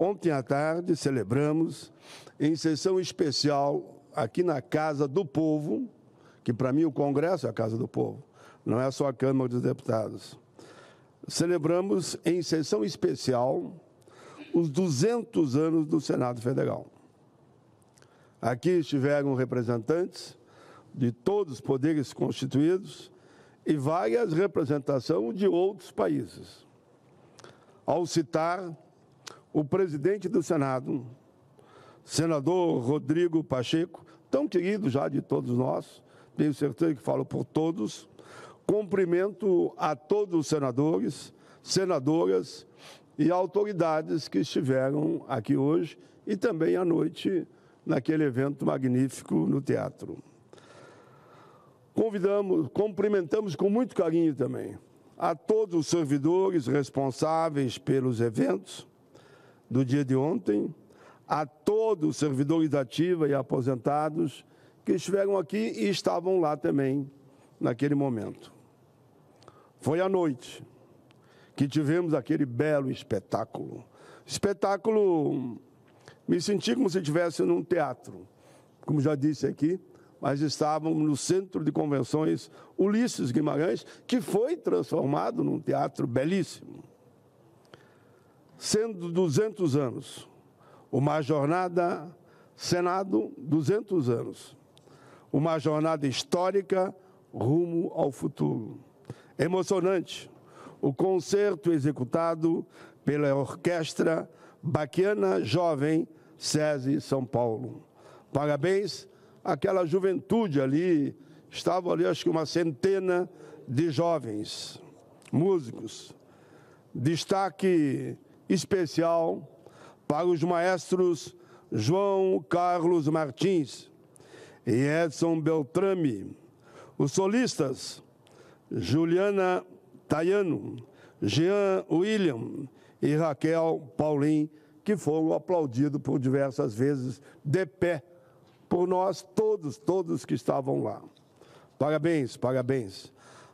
Ontem à tarde celebramos, em sessão especial, aqui na Casa do Povo, que para mim o Congresso é a Casa do Povo, não é só a Câmara dos Deputados. Celebramos em sessão especial os 200 anos do Senado Federal. Aqui estiveram representantes de todos os poderes constituídos e várias representações de outros países. Ao citar o presidente do Senado, senador Rodrigo Pacheco, tão querido já de todos nós, tenho certeza que falo por todos, cumprimento a todos os senadores, senadoras e autoridades que estiveram aqui hoje e também à noite naquele evento magnífico no teatro. Convidamos, cumprimentamos com muito carinho também a todos os servidores responsáveis pelos eventos, do dia de ontem, a todos os servidores ativa e aposentados que estiveram aqui e estavam lá também naquele momento. Foi à noite que tivemos aquele belo espetáculo. Espetáculo, me senti como se estivesse num teatro, como já disse aqui, mas estávamos no centro de convenções Ulisses Guimarães, que foi transformado num teatro belíssimo sendo 200 anos. Uma jornada Senado, 200 anos. Uma jornada histórica rumo ao futuro. Emocionante o concerto executado pela Orquestra Baquiana Jovem SESI São Paulo. Parabéns àquela juventude ali, estavam ali acho que uma centena de jovens músicos. Destaque especial para os maestros João Carlos Martins e Edson Beltrame, os solistas Juliana Tayano, Jean William e Raquel Paulim, que foram aplaudidos por diversas vezes de pé por nós todos, todos que estavam lá. Parabéns, parabéns.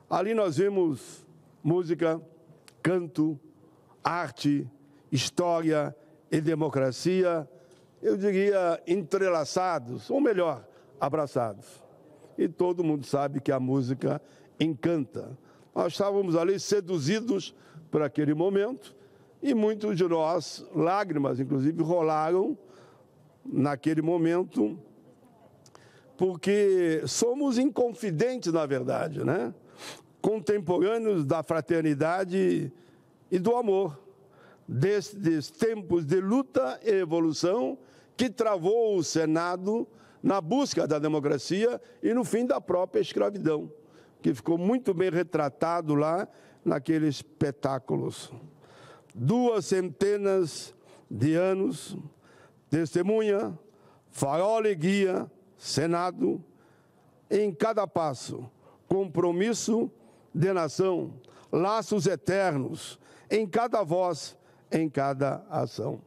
Ali nós vimos música, canto, arte, história e democracia, eu diria, entrelaçados, ou melhor, abraçados. E todo mundo sabe que a música encanta. Nós estávamos ali seduzidos por aquele momento e muitos de nós, lágrimas inclusive, rolaram naquele momento, porque somos inconfidentes, na verdade, né? contemporâneos da fraternidade e do amor destes tempos de luta e evolução que travou o Senado na busca da democracia e no fim da própria escravidão, que ficou muito bem retratado lá naqueles espetáculos. Duas centenas de anos, testemunha, farol e guia, Senado, em cada passo, compromisso de nação, laços eternos, em cada voz, em cada ação.